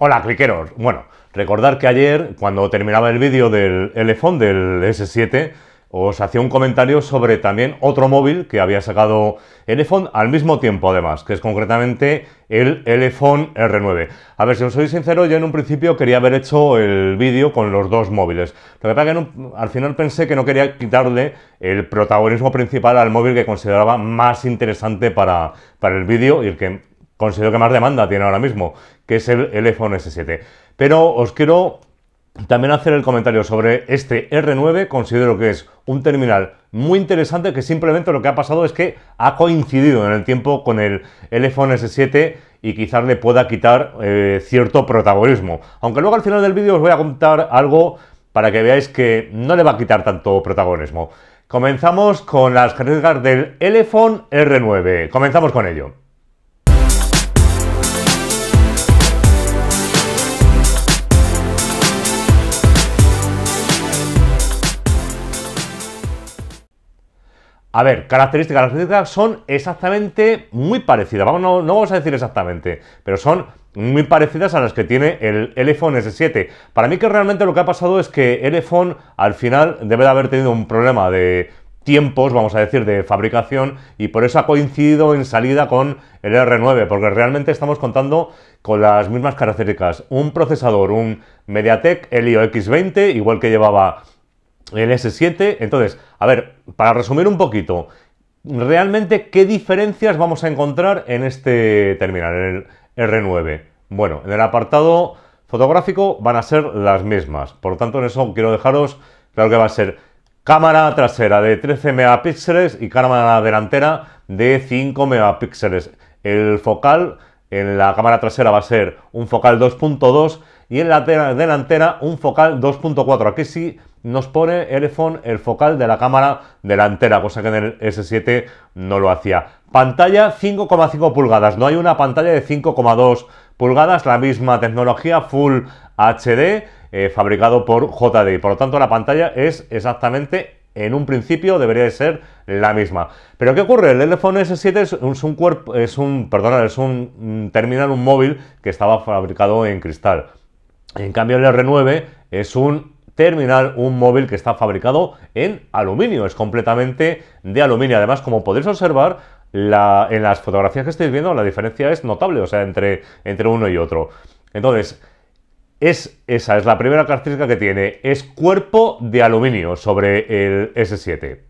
Hola, cliqueros. Bueno, recordar que ayer, cuando terminaba el vídeo del Elephone, del S7, os hacía un comentario sobre también otro móvil que había sacado Elephone al mismo tiempo, además, que es concretamente el Elephone R9. A ver, si os soy sincero, yo en un principio quería haber hecho el vídeo con los dos móviles. pero que que al final pensé que no quería quitarle el protagonismo principal al móvil que consideraba más interesante para, para el vídeo y el que considero que más demanda tiene ahora mismo, que es el, iPhone S7. Pero os quiero también hacer el comentario sobre este R9, considero que es un terminal muy interesante que simplemente lo que ha pasado es que ha coincidido en el tiempo con el, iPhone S7 y quizás le pueda quitar eh, cierto protagonismo. Aunque luego al final del vídeo os voy a contar algo para que veáis que no le va a quitar tanto protagonismo. Comenzamos con las características del Elephone R9. Comenzamos con ello. A ver, características. Las características son exactamente muy parecidas. Vamos, no, vamos a decir exactamente, pero son muy parecidas a las que tiene el, S7. Para mí que realmente lo que ha pasado es que el iPhone al final debe de haber tenido un problema de tiempos, vamos a decir, de fabricación y por eso ha coincidido en salida con el R9, porque realmente estamos contando con las mismas características. Un procesador, un MediaTek Helio X20, igual que llevaba el S7. Entonces, a ver, para resumir un poquito, realmente, ¿qué diferencias vamos a encontrar en este terminal, en el R9? Bueno, en el apartado fotográfico van a ser las mismas. Por lo tanto, en eso quiero dejaros claro que va a ser cámara trasera de 13 megapíxeles y cámara delantera de 5 megapíxeles. El focal en la cámara trasera va a ser un focal 2.2 y en la delantera un focal 2.4. Aquí sí nos pone el iPhone el focal de la cámara delantera, cosa que en el S7 no lo hacía. Pantalla 5,5 pulgadas, no hay una pantalla de 5,2 pulgadas, la misma tecnología Full HD eh, fabricado por JDI. Por lo tanto, la pantalla es exactamente en un principio debería de ser la misma. Pero ¿qué ocurre? El teléfono S7 cuerpo, es un, perdón, es un mm, terminal, un móvil que estaba fabricado en cristal. En cambio, el R9 es un terminal, un móvil que está fabricado en aluminio, es completamente de aluminio. Además, como podéis observar, en las fotografías que estáis viendo, la diferencia es notable, o sea, entre, entre uno y otro. Entonces, es, esa es la primera característica que tiene, es cuerpo de aluminio sobre el S7.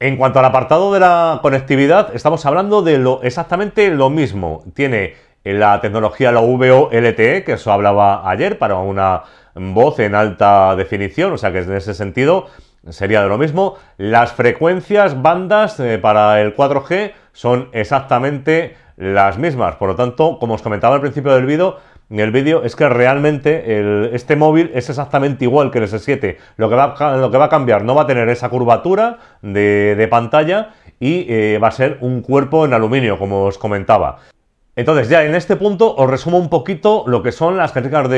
En cuanto al apartado de la conectividad, estamos hablando de exactamente lo mismo. Tiene en la tecnología, la VOLTE, que eso hablaba ayer, para una voz en alta definición, o sea que en ese sentido sería de lo mismo. Las frecuencias, bandas eh, para el 4G son exactamente las mismas, por lo tanto, como os comentaba al principio del vídeo, el vídeo es que realmente este móvil es exactamente igual que el S7. Lo que, va, a cambiar no va a tener esa curvatura de, pantalla y eh, va a ser un cuerpo en aluminio, como os comentaba. Entonces ya en este punto os resumo un poquito lo que son las características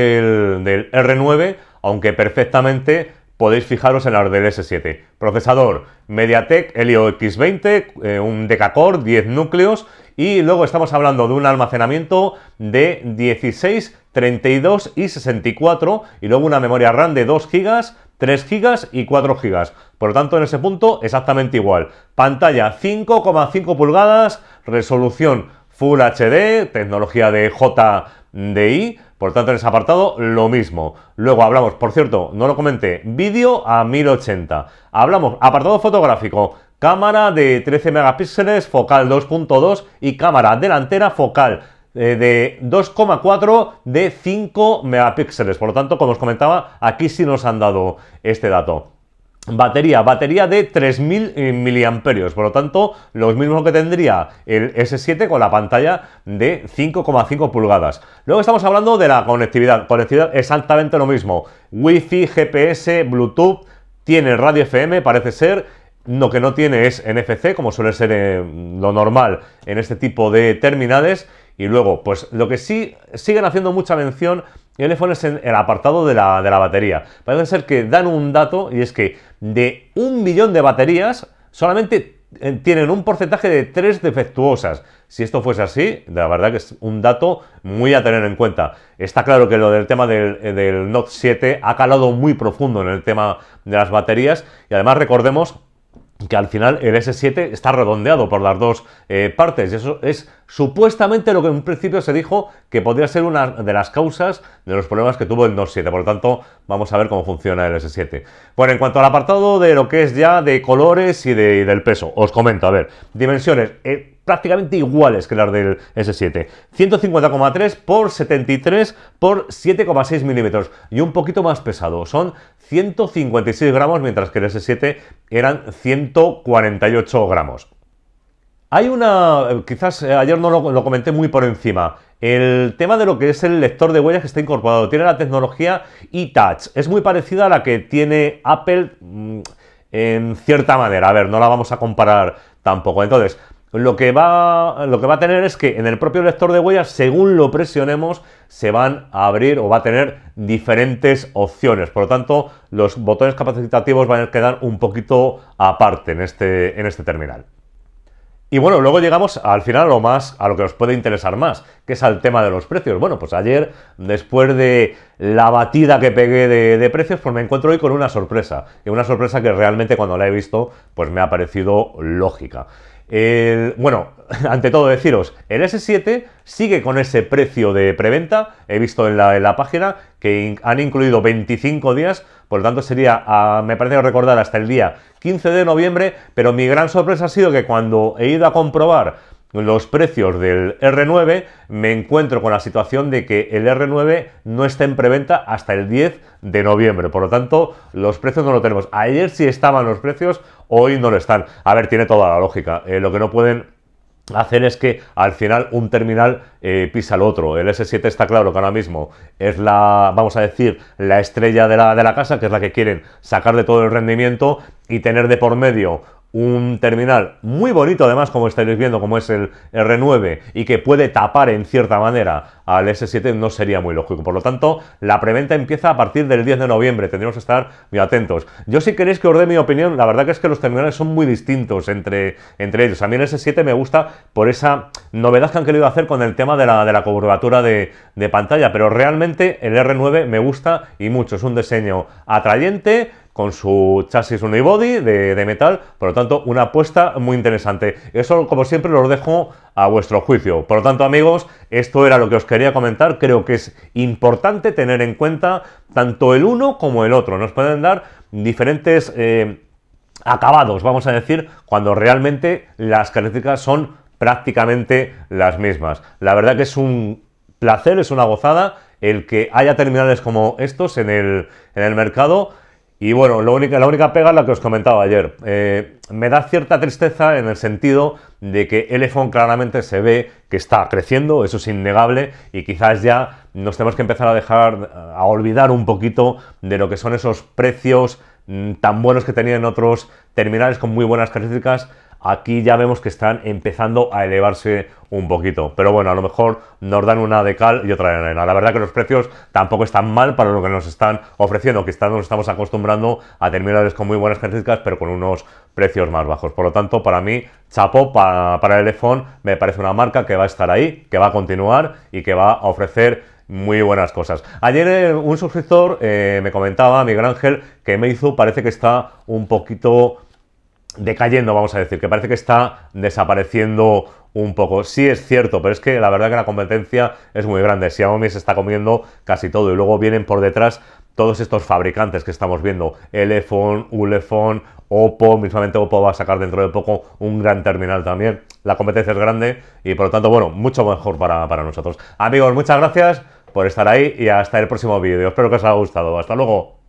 del, R9, aunque perfectamente podéis fijaros en las del S7. Procesador MediaTek Helio X20, eh, un decacore, 10 núcleos y luego estamos hablando de un almacenamiento de 16, 32 y 64 y luego una memoria RAM de 2 GB, 3 GB y 4 GB. Por lo tanto, en ese punto exactamente igual. Pantalla 5,5 pulgadas, resolución Full HD, tecnología de JDI, por tanto en ese apartado lo mismo. Luego hablamos, por cierto, no lo comenté, vídeo a 1080. Hablamos, apartado fotográfico, cámara de 13 megapíxeles focal 2.2 y cámara delantera focal eh, de 2,4 de 5 megapíxeles. Por lo tanto, como os comentaba, aquí sí nos han dado este dato. Batería, batería de 3000 eh, miliamperios, por lo tanto, lo mismo que tendría el S7 con la pantalla de 5,5 pulgadas. Luego estamos hablando de la conectividad, conectividad exactamente lo mismo, Wi-Fi, GPS, Bluetooth, tiene radio FM, parece ser, lo que no tiene es NFC, como suele ser eh, lo normal en este tipo de terminales, y luego, pues lo que sí siguen haciendo mucha mención y en el apartado de la, batería. Parece ser que dan un dato y es que de un millón de baterías, solamente eh, tienen un porcentaje de tres defectuosas. Si esto fuese así, la verdad que es un dato muy a tener en cuenta. Está claro que lo del tema del, del Note 7 ha calado muy profundo en el tema de las baterías y además recordemos que al final el S7 está redondeado por las dos eh, partes y Eso es supuestamente lo que en un principio se dijo que podría ser una de las causas de los problemas que tuvo el 27 7. Por lo tanto, vamos a ver cómo funciona el S7. Bueno, en cuanto al apartado de lo que es ya de colores y, del peso, os comento, a ver, dimensiones. Eh, prácticamente iguales que las del S7. 150,3 por 73 por 7,6 milímetros y un poquito más pesado. Son 156 gramos, mientras que el S7 eran 148 gramos. Hay una, eh, quizás eh, ayer no lo, comenté muy por encima, el tema de lo que es el lector de huellas que está incorporado. Tiene la tecnología eTouch. Es muy parecida a la que tiene Apple mm, en cierta manera. A ver, no la vamos a comparar tampoco. Entonces, lo que, va, a tener es que en el propio lector de huellas, según lo presionemos, se van a abrir o va a tener diferentes opciones. Por lo tanto, los botones capacitativos van a quedar un poquito aparte en este, este terminal. Y bueno, luego llegamos al final a lo, más, a lo que nos puede interesar más, que es al tema de los precios. Bueno, pues ayer, después de la batida que pegué de, de, precios, pues me encuentro hoy con una sorpresa. Y una sorpresa que realmente cuando la he visto, pues me ha parecido lógica bueno, ante todo deciros, el S7 sigue con ese precio de preventa, he visto en la, página que han incluido 25 días, por lo tanto sería, ah, me parece recordar, hasta el día 15 de noviembre, pero mi gran sorpresa ha sido que cuando he ido a comprobar los precios del R9, me encuentro con la situación de que el R9 no está en preventa hasta el 10 de noviembre. Por lo tanto, los precios no lo tenemos. Ayer sí estaban los precios, hoy no lo están. A ver, tiene toda la lógica. Eh, lo que no pueden hacer es que al final un terminal eh, pisa al otro. El S7 está claro que ahora mismo es la, vamos a decir, la estrella de la, de la casa, que es la que quieren sacarle todo el rendimiento y tener de por medio un terminal muy bonito además como estáis viendo como es el R9 y que puede tapar en cierta manera al S7 no sería muy lógico por lo tanto la preventa empieza a partir del 10 de noviembre tendremos que estar muy atentos yo si queréis que os dé mi opinión la verdad que es que los terminales son muy distintos entre, entre ellos a mí el S7 me gusta por esa novedad que han querido hacer con el tema de la, curvatura de, de pantalla pero realmente el R9 me gusta y mucho es un diseño atrayente con su chasis unibody de, metal, por lo tanto una apuesta muy interesante. Eso como siempre lo dejo a vuestro juicio. Por lo tanto amigos, esto era lo que os quería comentar, creo que es importante tener en cuenta tanto el uno como el otro, nos pueden dar diferentes... Eh, acabados, vamos a decir, cuando realmente las características son prácticamente las mismas. La verdad que es un placer, es una gozada el que haya terminales como estos en el, en el mercado y bueno, única, la única pega es la que os comentaba ayer. Eh, me da cierta tristeza en el sentido de que Elephone claramente se ve que está creciendo, eso es innegable, y quizás ya nos tenemos que empezar a dejar, a olvidar un poquito de lo que son esos precios mm, tan buenos que tenían otros terminales con muy buenas características Aquí ya vemos que están empezando a elevarse un poquito. Pero bueno, a lo mejor nos dan una de cal y otra de arena. La verdad que los precios tampoco están mal para lo que nos están ofreciendo, que nos estamos acostumbrando a terminales con muy buenas características, pero con unos precios más bajos. Por lo tanto, para mí, chapo para, el iPhone, me parece una marca que va a estar ahí, que va a continuar y que va a ofrecer muy buenas cosas. Ayer eh, un suscriptor eh, me comentaba, Miguel Ángel, que me hizo, parece que está un poquito decayendo, vamos a decir, que parece que está desapareciendo un poco. Sí es cierto, pero es que la verdad es que la competencia es muy grande. Xiaomi se está comiendo casi todo y luego vienen por detrás todos estos fabricantes que estamos viendo, Elephone, Ulefone, Oppo, mismamente Oppo va a sacar dentro de poco un gran terminal también. La competencia es grande y por lo tanto, bueno, mucho mejor para, para nosotros. Amigos, muchas gracias por estar ahí y hasta el próximo vídeo. Espero que os haya gustado. Hasta luego.